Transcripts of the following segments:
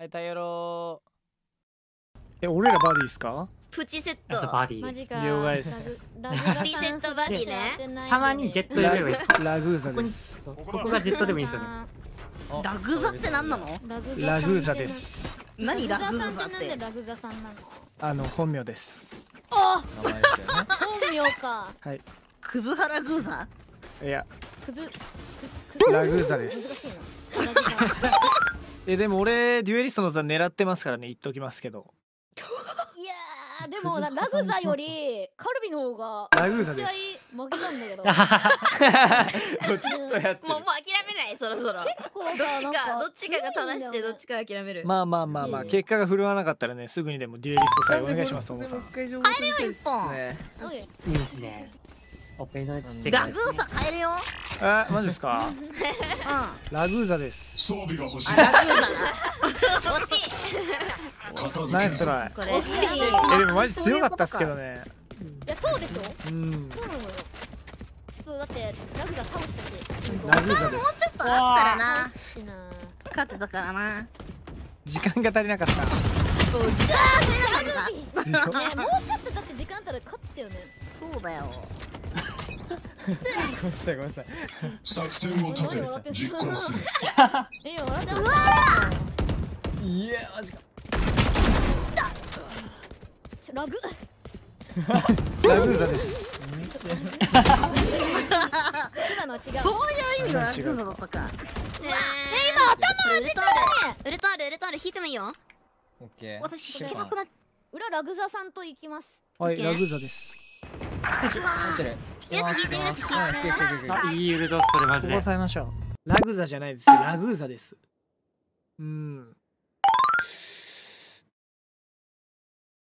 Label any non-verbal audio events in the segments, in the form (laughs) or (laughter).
はい、タイヤロえ、俺らバディですかプチセット。バディ了解です。ラセットバディね。たまにジェットでもいい。ラグーザです。ここがジェットでもいいですよね。ラグザって何なのラグザです。何ラグザってなんでラグザさんなのあの、本名です。あ本名か。はい。クズハラグーザいや。クズ。ラグーザです。えでも俺デュエリストの座狙ってますからね言っときますけどいやーでもラグザよりカルビの方がラグザです負けたんだけど (laughs) もう諦めないそろそろ結構さなんかどっちかが正してどっちか諦めるまあまあまあまあ結果が振るわなかったらねすぐにでもデュエリストさえお願いしますトモさん帰れは一本いいですねオペのちっちゃラグーザ買えるよえマジですかうんラグーザです装備が欲しいラグーザだ欲 (laughs) しいナイストライこれえでもマジ強かったっすけどねいやそうでしょうんそうなのよちょっとだってラグーザ倒したしラグーザですもうちょっとあったらな勝ってたからな時間が足りなかったそう時間が足りなかっもうちょっとだって時間あったら勝ってたよねそうだよごめんなさいごめんなさい作戦を立て実行するえよ笑ってましいやマジかラグラグザですうそういう意味のラグザだったかえ今頭げてるねウルトールウルトール引いてもいいよオッケー私引けなくな裏ラグザさんと行きますはいラグザですあ、いいユルドそれマジで。抑えましょう。ラグザじゃないです。ラグーザです。うん。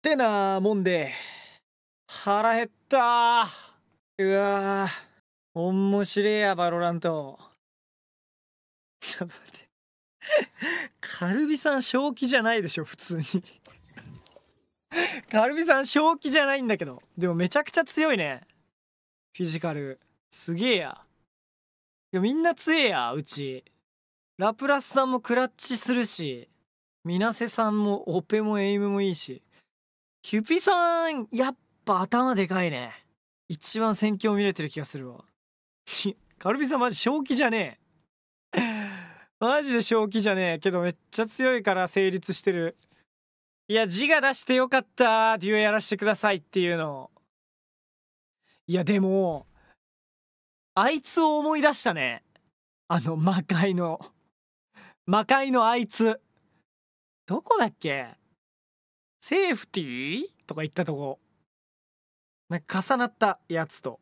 てなもんで、腹減ったうわ面白えや、バロラント。ちょっと待って。カルビさん正気じゃないでしょ、普通にアルビさん正気じゃないんだけどでもめちゃくちゃ強いねフィジカルすげえやいやみんな強えやうちラプラスさんもクラッチするし水なせさんもオペもエイムもいいしキュピさんやっぱ頭でかいね一番戦況見れてる気がするわ (laughs) カルビさんマジ正気じゃねえ (laughs) マジで正気じゃねえけどめっちゃ強いから成立してるいや字が出してよかったデュエやらしてくださいっていうのいやでもあいつを思い出したねあの魔界の魔界のあいつどこだっけセーフティーとか言ったとこなんか重なったやつと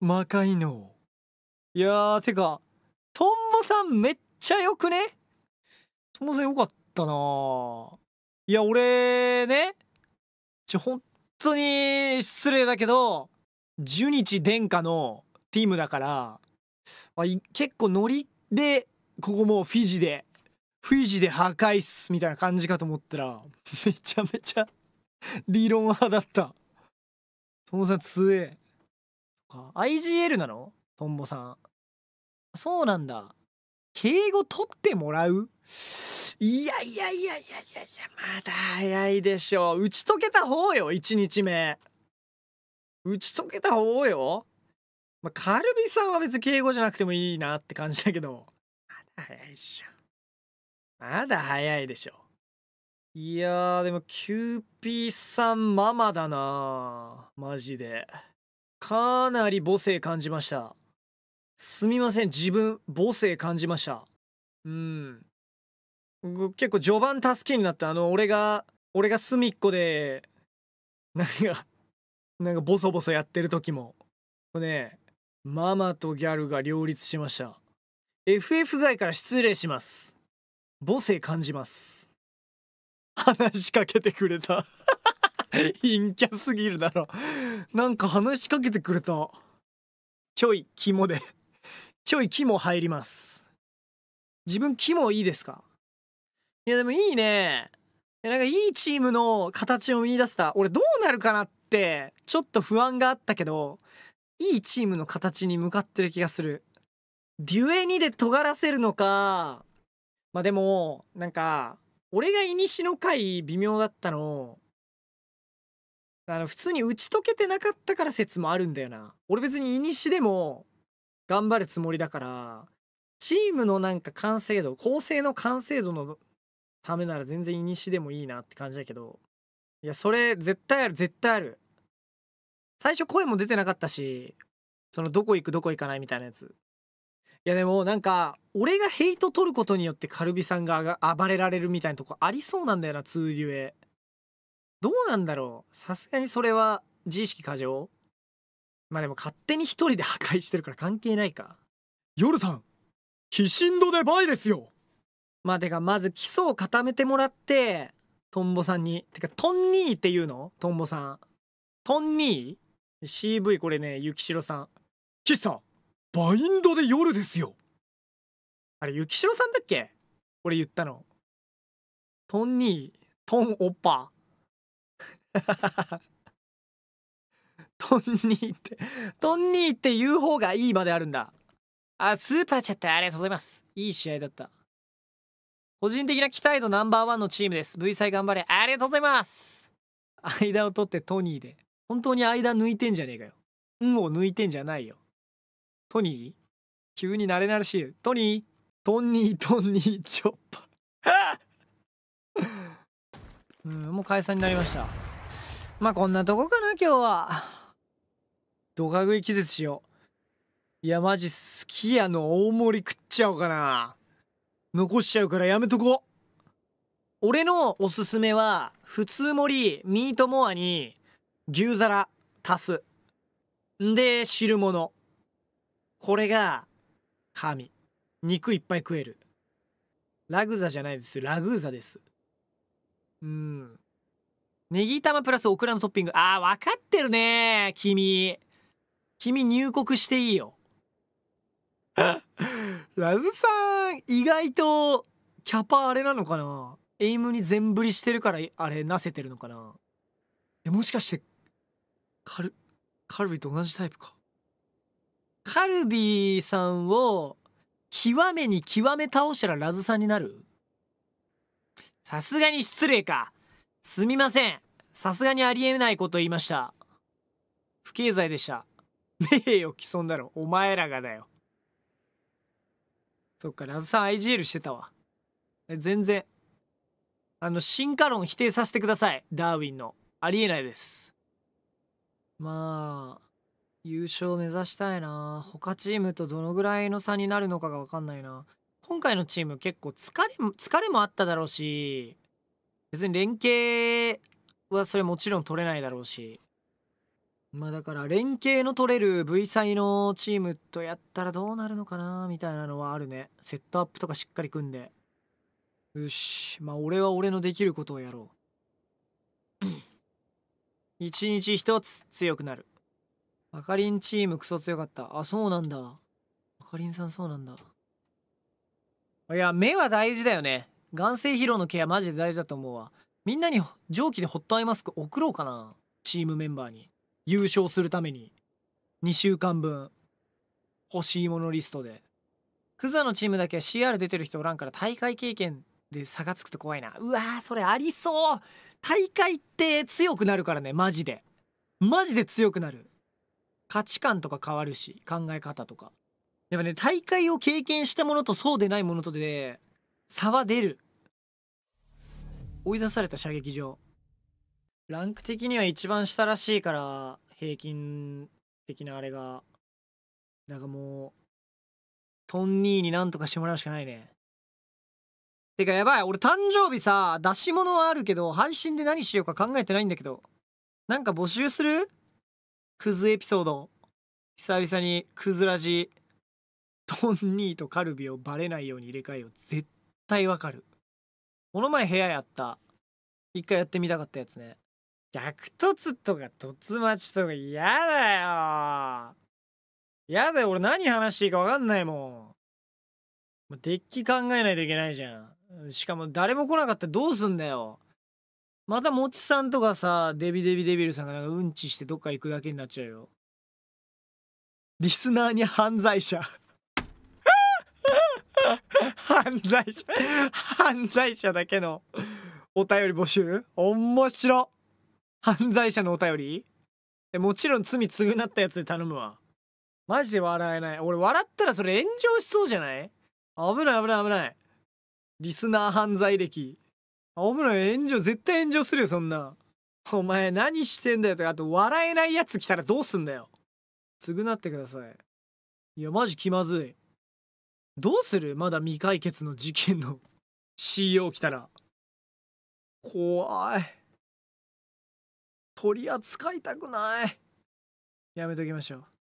魔界のいやてかトンボさんめっちゃよくねトンボさんよかったないや、俺ね、ちょ、本当に失礼だけど、10日殿下のチームだから、まあ、結構ノリで、ここもうフィジで、フィジで破壊っす、みたいな感じかと思ったら、めちゃめちゃ (laughs) 理論派だった。トンボさん強え。IGL なのトンボさん。そうなんだ。敬語取ってもらういやいやいやいやいやいやまだ早いでしょう打ち解けた方よ1日目打ち解けた方よまあ、カルビさんは別に敬語じゃなくてもいいなって感じだけどまだ早いっしょまだ早いでしょいやでもキューピーさんママだなマジでかなり母性感じましたすみません自分母性感じましたうん結構序盤助けになったあの俺が俺が隅っこでなんかなんかボソボソやってる時もこれねママとギャルが両立しました FF 外から失礼します母性感じます話しかけてくれた陰キャすぎるだろなんか話しかけてくれたちょい肝でちょい木も入ります自分木もいいですかいやでもいいねなんかいいチームの形を見出せた俺どうなるかなってちょっと不安があったけどいいチームの形に向かってる気がするデュエニで尖らせるのかまあでもなんか俺が古の回微妙だったのあの普通に打ち解けてなかったから説もあるんだよな俺別に古でも頑張るつもりだからチームのなんか完成度構成の完成度のためなら全然イニシでもいいなって感じだけどいやそれ絶対ある絶対ある最初声も出てなかったしそのどこ行くどこ行かないみたいなやついやでもなんか俺がヘイト取ることによってカルビさんが暴れられるみたいなとこありそうなんだよな2流へどうなんだろうさすがにそれは自意識過剰まあでも勝手に一人で破壊してるから関係ないか。夜さん、キシンドでバイですよまあてかまず基礎を固めてもらってトンボさんにてかトンニーっていうのトンボさんトンニー ?CV これねゆきしろさん喫茶バインドで夜ですよあれゆきしろさんだっけ俺言ったのトンニートンオッパ (laughs) トンニーって、トンニーって言う方がいいまであるんだ。あ、スーパーチャットありがとうございます。いい試合だった。個人的な期待度ナンバーワンのチームです。V サイ頑張れ。ありがとうございます。間を取ってトニーで。本当に間抜いてんじゃねえかよ。運を抜いてんじゃないよ。トニー急に慣れ慣れしい。トニートニートニーチョッパ。(laughs) うん、もう解散になりました。まあこんなとこかな今日は。ドカ食い気絶しよういやマジすき家の大盛り食っちゃおうかな残しちゃうからやめとこ俺のおすすめは普通盛りミートモアに牛皿足すんで汁物これが神肉いっぱい食えるラグザじゃないですラグーザですうんネギ玉プラスオクラのトッピングあー分かってるね君君入国していいよ (laughs) ラズさん意外とキャパあれなのかなエイムに全振りしてるからあれなせてるのかなえもしかしてカルカルビと同じタイプかカルビさんを極めに極め倒したらラズさんになるさすがに失礼かすみませんさすがにありえないこと言いました不敬罪でした名誉毀損だろお前らがだよそっかラズさん IGL してたわ全然あの進化論否定させてくださいダーウィンのありえないですまあ優勝目指したいな他チームとどのぐらいの差になるのかが分かんないな今回のチーム結構疲れ疲れもあっただろうし別に連携はそれもちろん取れないだろうしまあだから連携の取れる V サイのチームとやったらどうなるのかなみたいなのはあるねセットアップとかしっかり組んでよしまあ俺は俺のできることをやろう一日一つ強くなるあかりんチームクソ強かったあそうなんだあかりんさんそうなんだいや目は大事だよね眼性疲労のケアマジで大事だと思うわみんなに蒸気でホットアイマスク送ろうかなチームメンバーに優勝するために2週間分欲しいものリストでクザのチームだけ CR 出てる人おらんから大会経験で差がつくと怖いなうわーそれありそう大会って強くなるからねマジでマジで強くなる価値観とか変わるし考え方とかやっぱね大会を経験したものとそうでないものとで差は出る追い出された射撃場ランク的には一番下らしいから平均的なあれがなんかもうトンニーになんとかしてもらうしかないねてかやばい俺誕生日さ出し物はあるけど配信で何しようか考えてないんだけどなんか募集するクズエピソード久々にクズラジトンニーとカルビをバレないように入れ替えよう絶対わかるこの前部屋やった一回やってみたかったやつねダクトツとか突待ちとか嫌だよ。嫌だよ、俺何話していいか分かんないもん。もデッキ考えないといけないじゃん。しかも誰も来なかったらどうすんだよ。またもちさんとかさ、デビデビデビルさんがなんかうんちしてどっか行くだけになっちゃうよ。リスナーに犯罪者。(laughs) 犯罪者犯罪者だけのお便り募集面白犯罪者のお便りもちろん罪償ったやつで頼むわマジで笑えない俺笑ったらそれ炎上しそうじゃない危ない危ない危ないリスナー犯罪歴危ない炎上絶対炎上するよそんなお前何してんだよとかあと笑えないやつ来たらどうすんだよ償ってくださいいやマジ気まずいどうするまだ未解決の事件の CEO (laughs) 来たら怖い取り扱いたくないやめときましょう